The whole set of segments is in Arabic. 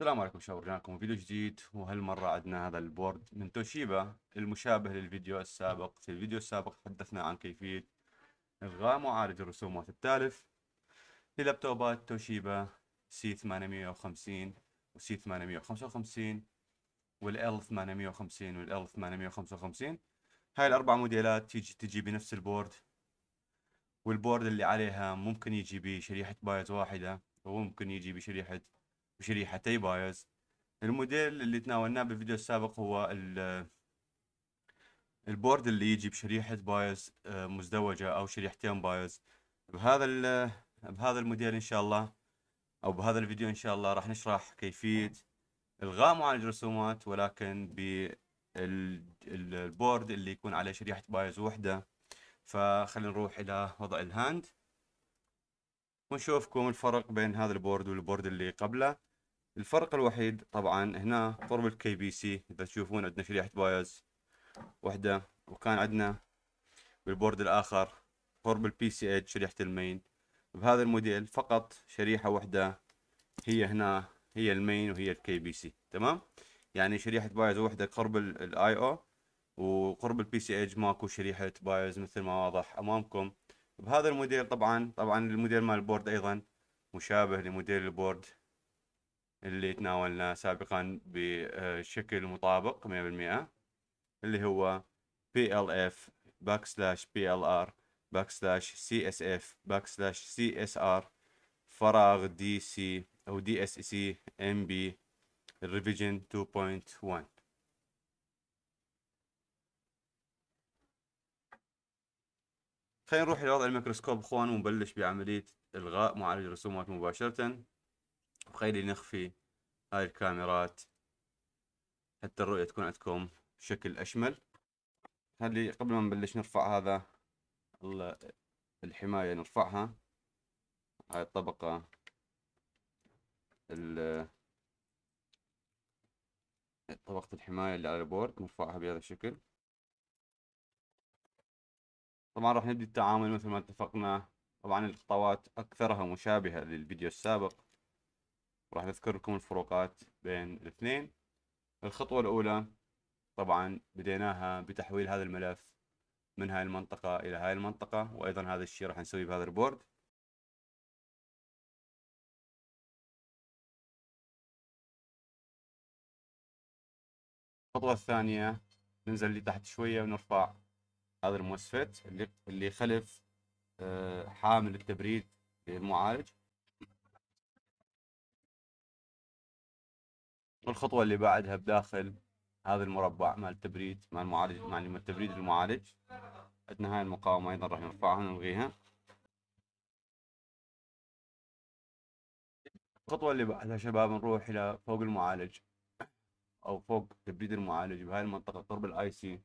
السلام عليكم شباب رجعنا لكم فيديو جديد وهالمرة عندنا هذا البورد من توشيبا المشابه للفيديو السابق في الفيديو السابق تحدثنا عن كيفية إلغاء معالج الرسومات التالف للابتوبات توشيبا سي 850 وسي 855 والال 850 والال 855 هاي الأربع موديلات تيجي تجي بنفس البورد والبورد اللي عليها ممكن يجي بشريحة بايت واحدة وممكن يجي بشريحة وشريحتي بايز الموديل اللي تناولناه بالفيديو السابق هو البورد اللي يجي بشريحة بايز آه، مزدوجة أو شريحتين بايز بهذا بهذا الموديل إن شاء الله أو بهذا الفيديو إن شاء الله راح نشرح كيفية إلغاء معالج الرسومات ولكن بالبورد اللي يكون عليه شريحة بايز وحدة فخلينا نروح إلى وضع الهاند ونشوفكم الفرق بين هذا البورد والبورد اللي قبله الفرق الوحيد طبعا هنا فورم الكي بي سي اذا تشوفون عندنا شريحه بايز وحده وكان عندنا بالبورد الاخر فورم البي سي اتش شريحه المين بهذا الموديل فقط شريحه واحده هي هنا هي المين وهي الكي بي سي تمام يعني شريحه بايز واحده قرب الاي او وقرب البي سي اتش ماكو شريحه بايز مثل ما واضح امامكم بهذا الموديل طبعا طبعا الموديل مال البورد ايضا مشابه لموديل البورد اللي تناولناه سابقا بشكل مطابق 100% اللي هو PLF backslash PLR backslash CSF backslash CSR فراغ DC او DSC MB revision 2.1 خلينا نروح لوضع الميكروسكوب اخوان ونبلش بعملية إلغاء معالج الرسومات مباشرة وخلي نخفي هاي الكاميرات حتى الرؤية تكون عندكم بشكل أشمل هذي قبل ما نبلش نرفع هذا الحماية نرفعها هاي الطبقة طبقة الحماية اللي على البورد نرفعها بهذا الشكل طبعا راح نبدي التعامل مثل ما اتفقنا طبعا الخطوات أكثرها مشابهة للفيديو السابق وراح نذكر لكم الفروقات بين الاثنين الخطوة الأولى طبعا بديناها بتحويل هذا الملف من هاي المنطقة إلى هاي المنطقة وأيضا هذا الشيء راح نسويه بهذا البورد الخطوة الثانية ننزل لتحت شوية ونرفع هذا الموسفت اللي اللي خلف آه، حامل التبريد للمعالج والخطوه اللي بعدها بداخل هذا المربع مال التبريد مال المعالج مال التبريد المعالج عندنا هاي المقاومه ايضا راح نرفعها ونلغيها الخطوه اللي بعدها شباب نروح الى فوق المعالج او فوق تبريد المعالج بهاي المنطقه قرب الاي سي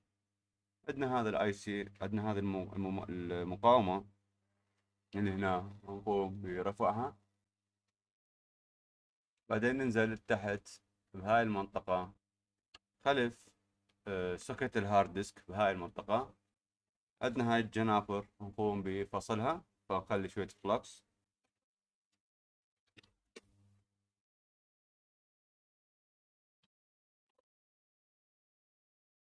عندنا هذا الاي سي عندنا هذه المقاومه اللي هنا نقوم برفعها بعدين ننزل تحت بهاي المنطقة خلف آه، سوكت الهارد ديسك بهاي المنطقة عندنا هاي الجنابر نقوم بفصلها فنخلي شوية فلكس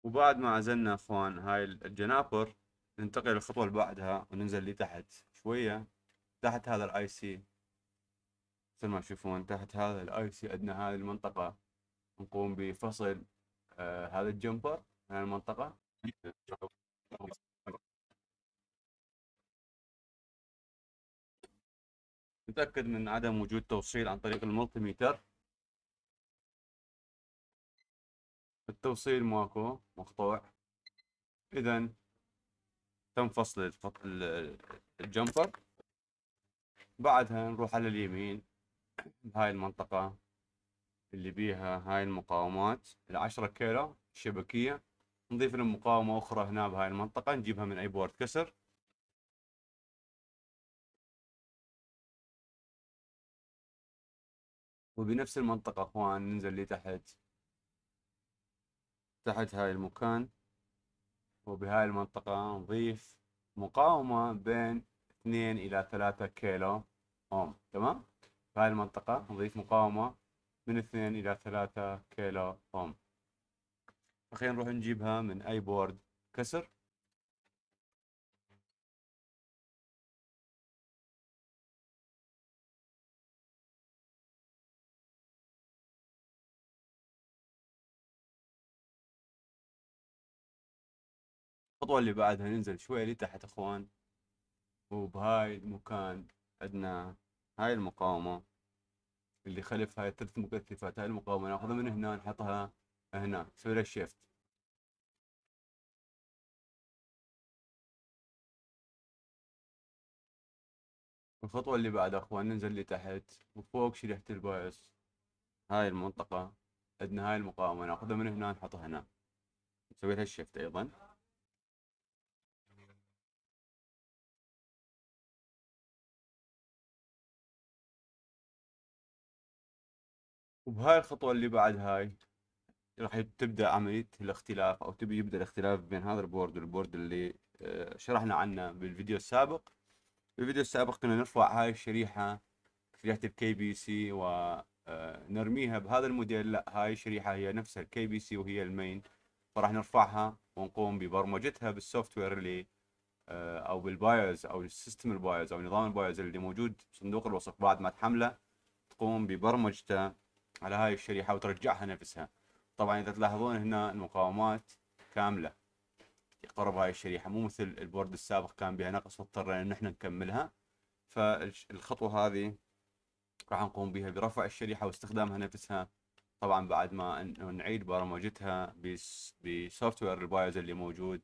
وبعد ما عزلنا اخوان هاي الجنابر ننتقل للخطوة اللي بعدها وننزل لتحت شوية تحت هذا الاي سي مثل ما تشوفون تحت هذا الاي سي عندنا هذه المنطقة نقوم بفصل آه هذا الجمبر من المنطقة نتأكد من عدم وجود توصيل عن طريق الملتيميتر التوصيل ماكو مقطوع إذا تم فصل الجمبر بعدها نروح على اليمين بهاي المنطقة اللي بيها هاي المقاومات العشرة كيلو شبكية نضيف لهم مقاومة أخرى هنا بهاي المنطقة نجيبها من أي بورد كسر وبنفس المنطقة أخوان ننزل لتحت تحت هاي المكان وبهاي المنطقة نضيف مقاومة بين اثنين إلى ثلاثة كيلو أوم تمام؟ هاي المنطقة نضيف مقاومة من 2 إلى 3 كيلو أوم اخي نروح نجيبها من أي بورد كسر الخطوة اللي بعدها ننزل شوية لتحت اخوان وبهاي المكان عندنا هاي المقاومة اللي خلف هاي الثلاث مكثفات هاي المقاومه ناخذها من هنا نحطها هنا نسوي لها شيفت الخطوة اللي بعدها اخوان ننزل لتحت وفوق شريحة البايس هاي المنطقة عندنا هاي المقاومة ناخذها من هنا نحطها هنا نسوي لها الشيفت ايضا وبهاي الخطوة اللي بعد هاي راح تبدا عملية الاختلاف او تبي يبدا الاختلاف بين هذا البورد والبورد اللي آه، شرحنا عنه بالفيديو السابق بالفيديو السابق كنا نرفع هاي الشريحة شريحة الكي بي سي ونرميها آه، بهذا الموديل لا هاي الشريحة هي نفسها الكي بي سي وهي المين فراح نرفعها ونقوم ببرمجتها بالسوفت وير اللي آه، او بالبايوز او السيستم البايوز او نظام البايوز اللي موجود بصندوق الوصف بعد ما تحمله تقوم ببرمجته على هاي الشريحه وترجعها نفسها طبعا اذا تلاحظون هنا المقاومات كامله يقرب هاي الشريحه مو مثل البورد السابق كان بها نقص واضطرينا ان احنا نكملها فالخطوه هذه راح نقوم بها برفع الشريحه واستخدامها نفسها طبعا بعد ما نعيد برمجتها بسوفت وير البايوز اللي موجود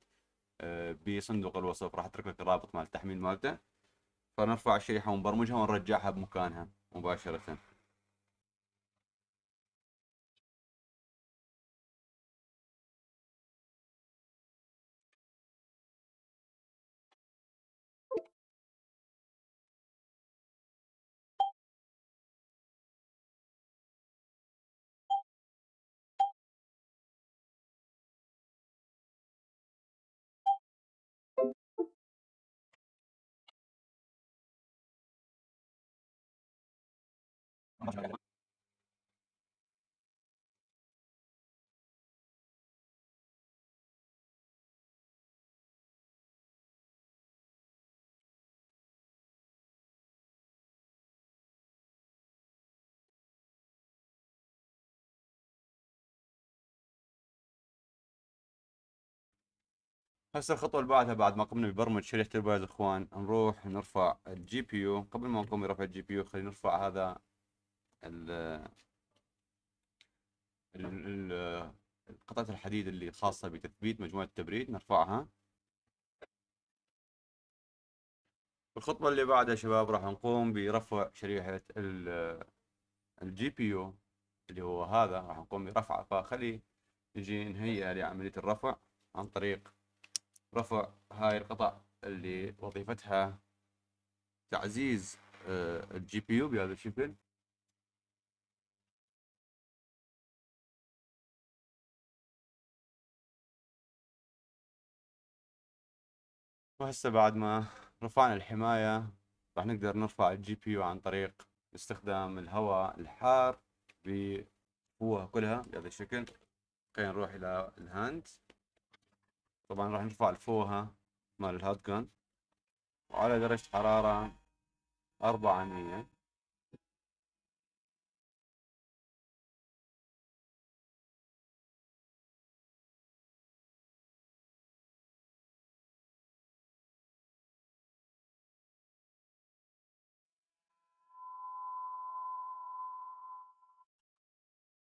آه، بصندوق الوصف راح اترك لك الرابط مال التحميل مالته فنرفع الشريحه ونبرمجها ونرجعها بمكانها مباشره هسه الخطوة اللي بعدها بعد ما قمنا ببرمج شريحة البايز اخوان نروح نرفع الجي بي يو قبل ما نقوم برفع الجي بي يو خلينا نرفع هذا قطعة الحديد اللي خاصة بتثبيت مجموعة التبريد نرفعها الخطوة اللي بعدها شباب راح نقوم برفع شريحة الجي بي يو اللي هو هذا راح نقوم برفعه فخلي نجي نهيئ لعملية الرفع عن طريق رفع هاي القطع اللي وظيفتها تعزيز الجي بي يو بهذا الشكل وهسه بعد ما رفعنا الحماية راح نقدر نرفع الجي بي يو عن طريق استخدام الهواء الحار بقوة كلها بهذا الشكل خلينا نروح إلى الهاند طبعا راح نرفع الفوهة مال الهوت جن وعلى درجة حرارة أربعة مية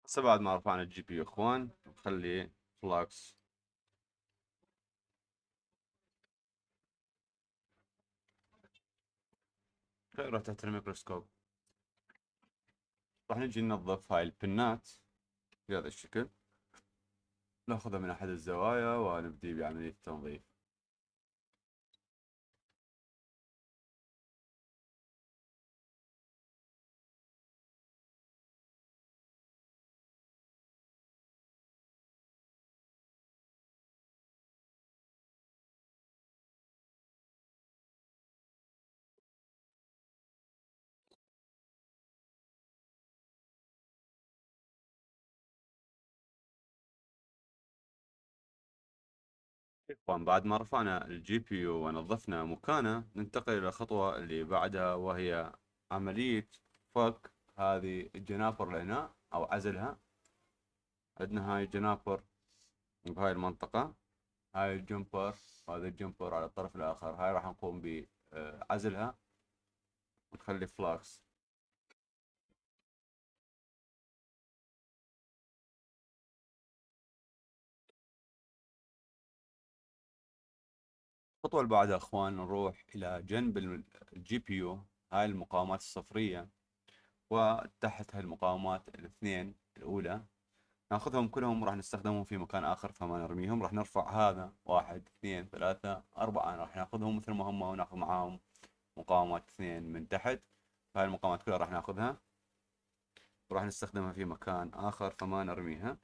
هسه بعد ما رفعنا الجي بي يو اخوان نخلي فلاكس خيره تحت الميكروسكوب راح نجي ننظف هاي البنات بهذا الشكل ناخذها من احد الزوايا ونبدي بعملية يعني التنظيف بعد ما رفعنا الجي بي يو ونظفنا مكانه ننتقل الى الخطوة اللي بعدها وهي عملية فك هذه الجنابر لهنا او عزلها عندنا هاي الجنابر بهاي المنطقة هاي الجمبر وهذا الجمبر على الطرف الاخر هاي راح نقوم بعزلها ونخلي فلاكس الخطوه اللي بعدها اخوان نروح الى جنب الجي بي يو هاي المقاومات الصفريه وتحت هالمقاومات الاثنين الاولى ناخذهم كلهم راح نستخدمهم في مكان اخر فما نرميهم راح نرفع هذا واحد اثنين ثلاثة اربعة راح ناخذهم مثل ما هم وناخذ معاهم مقاومات اثنين من تحت فهاي المقاومات كلها راح ناخذها وراح نستخدمها في مكان اخر فما نرميها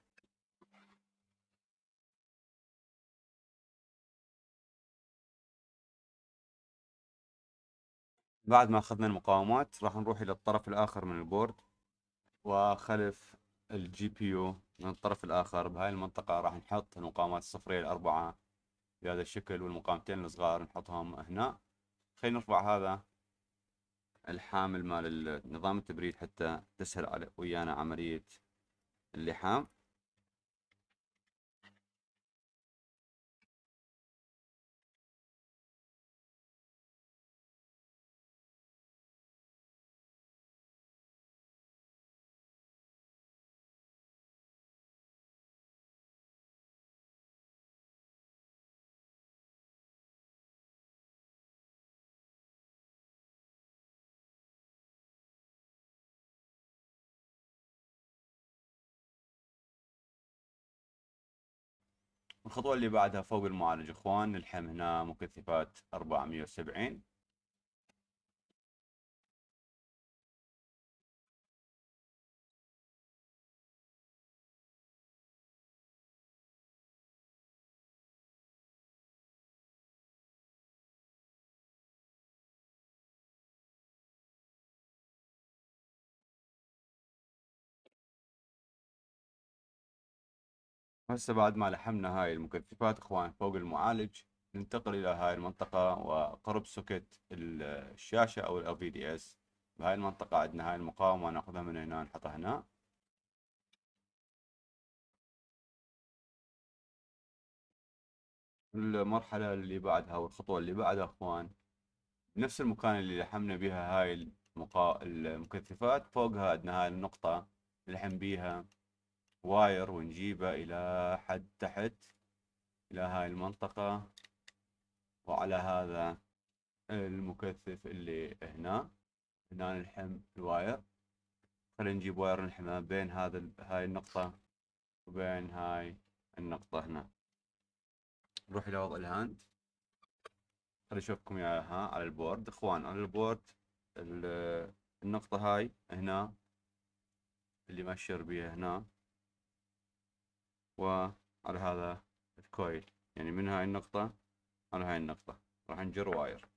بعد ما اخذنا المقاومات راح نروح الى الطرف الاخر من البورد وخلف الجي بي يو من الطرف الاخر بهاي المنطقة راح نحط المقاومات الصفرية الاربعة بهذا الشكل والمقاومتين الصغار نحطهم هنا خلينا نرفع هذا الحامل مال نظام التبريد حتى تسهل ويانا عملية اللحام الخطوة اللي بعدها فوق المعالج اخوان نلحم هنا مكثفات 470 هسه بعد ما لحمنا هاي المكثفات اخوان فوق المعالج ننتقل الى هاي المنطقة وقرب سوكت الشاشة او ال في دي اس بهاي المنطقة عندنا هاي المقاومة ناخذها من هنا نحطها هنا المرحلة اللي بعدها والخطوة اللي بعدها اخوان نفس المكان اللي لحمنا بها هاي المقا... المكثفات فوقها عندنا هاي النقطة نلحم بيها واير ونجيبه إلى حد تحت إلى هاي المنطقة وعلى هذا المكثف اللي هنا هنا نلحم الواير خلينا نجيب واير نلحمه بين هذا هاي النقطة وبين هاي النقطة هنا نروح إلى وضع الهاند خلي أشوفكم إياها على البورد إخوان على البورد النقطة هاي هنا اللي مأشر بيها هنا وعلى هذا الكويل يعني من هاي النقطة على هاي النقطة راح نجر واير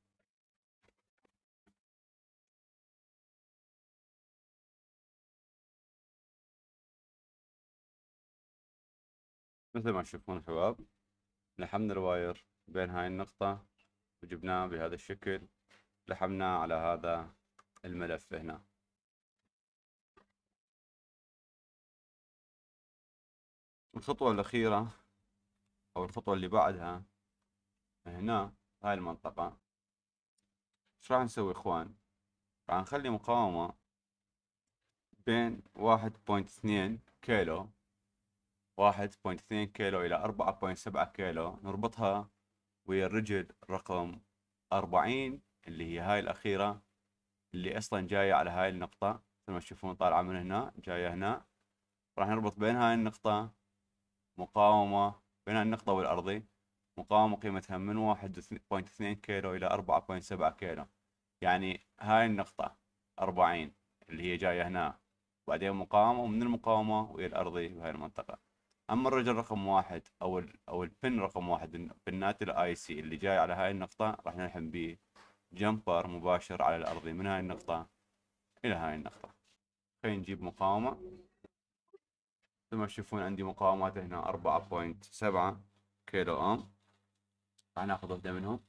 مثل ما تشوفون شباب لحمنا الواير بين هاي النقطة وجبناه بهذا الشكل لحمناه على هذا الملف هنا الخطوة الأخيرة أو الخطوة اللي بعدها هنا هاي المنطقة شو راح نسوي اخوان راح نخلي مقاومة بين واحد بوينت اثنين كيلو واحد بوينت اثنين كيلو إلى أربعة بوينت سبعة كيلو نربطها ويا الرجل رقم أربعين اللي هي هاي الأخيرة اللي أصلا جاية على هاي النقطة مثل ما تشوفون طالعة من هنا جاية هنا راح نربط بين هاي النقطة مقاومة بين النقطة والأرضي مقاومة قيمتها من 1.2 كيلو إلى 4.7 كيلو يعني هاي النقطة 40 اللي هي جاية هنا وبعدين مقاومة ومن المقاومة وإلى الأرضي بهاي المنطقة أما الرجل رقم واحد أو الـ أو البن رقم واحد بنات الآي سي اللي جاي على هاي النقطة راح نلحم به جمبر مباشر على الأرضي من هاي النقطة إلى هاي النقطة خلينا نجيب مقاومة مثل ما تشوفون عندي مقاومات هنا 4.7 كيلو اوم راح ناخذ وحده منهم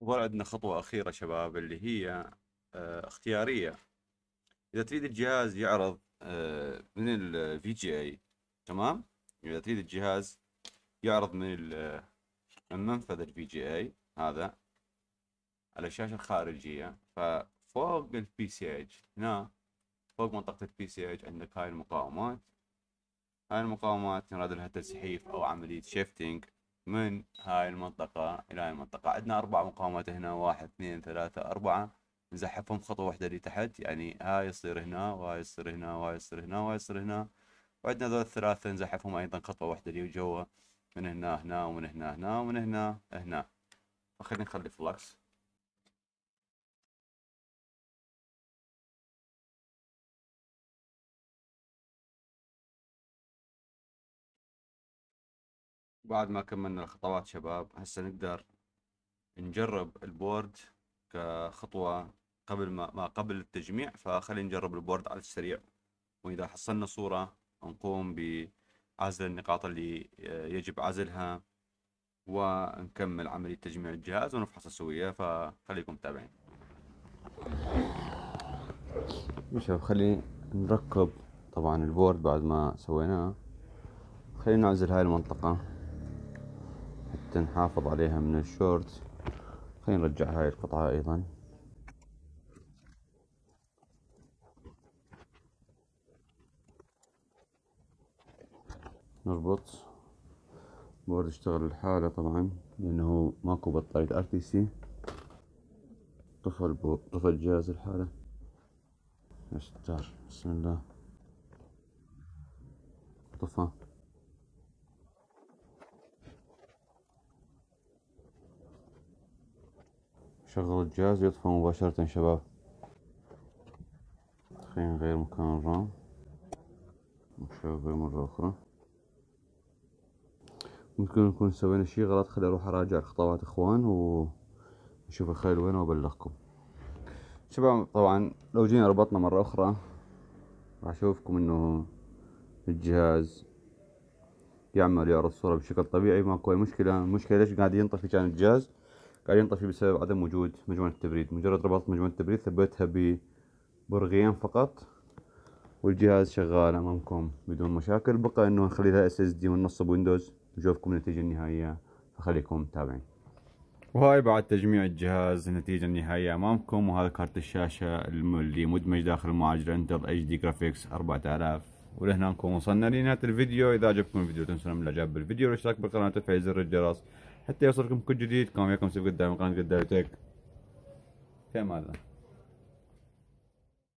وظل عندنا خطوة أخيرة شباب اللي هي آه، اختيارية إذا تريد الجهاز يعرض آه، من الفي جي تمام إذا تريد الجهاز يعرض من المنفذ آه، منفذ الفي جي هذا على الشاشة الخارجية ففوق البي سي هنا فوق منطقة البي سي عندك هاي المقاومات هاي المقاومات نراد لها تسحيف أو عملية شيفتنج من هاي المنطقة إلى هاي المنطقة عندنا أربع مقاومات هنا واحد اثنين ثلاثة أربعة نزحفهم خطوة واحدة لتحت يعني هاي يصير هنا وهاي يصير هنا وهاي يصير هنا وهاي يصير هنا وعندنا ذول الثلاثة نزحفهم أيضا خطوة واحدة لجوا من هنا هنا ومن هنا هنا ومن هنا هنا فخلينا نخلي فلكس بعد ما كملنا الخطوات شباب هسه نقدر نجرب البورد كخطوة قبل ما, ما قبل التجميع فخلينا نجرب البورد على السريع وإذا حصلنا صورة نقوم بعزل النقاط اللي يجب عزلها ونكمل عملية تجميع الجهاز ونفحصه سوية فخليكم متابعين شباب خلي نركب طبعا البورد بعد ما سويناه خلينا نعزل هاي المنطقة حتى نحافظ عليها من الشورت خلينا نرجع هاي القطعة ايضا نربط بورد يشتغل لحاله طبعا لانه ماكو بطارية ار تي سي طفى طفل الجهاز لحاله يا ستار بسم الله طفى شغل الجهاز يطفى مباشرة شباب خلينا نغير مكان الرام نشغل مرة أخرى ممكن نكون سوينا شي غلط خلي اروح اراجع الخطوات اخوان واشوف الخيل وين وابلغكم شباب طبعا لو جينا ربطنا مرة اخرى راح اشوفكم انه الجهاز يعمل يعرض الصورة بشكل طبيعي ماكو اي مشكلة المشكلة ليش قاعد ينطفي كان الجهاز قاعد ينطفي بسبب عدم وجود مجموعة التبريد مجرد ربطت مجموعة التبريد ثبتها ببرغيين فقط والجهاز شغال امامكم بدون مشاكل بقى انه لها اس اس دي وننصب ويندوز نشوفكم النتيجة النهائية فخليكم متابعين وهاي بعد تجميع الجهاز النتيجة النهائية امامكم وهذا كارت الشاشة اللي مدمج داخل المعالج انتل اتش دي جرافيكس 4000 ولهنا نكون وصلنا لنهاية الفيديو اذا عجبكم الفيديو لا تنسون الاعجاب بالفيديو والاشتراك بالقناة وتفعيل زر الجرس حتى يوصلكم كل جديد كان وياكم سيف قدام قناه قدام تيك تك كمالنا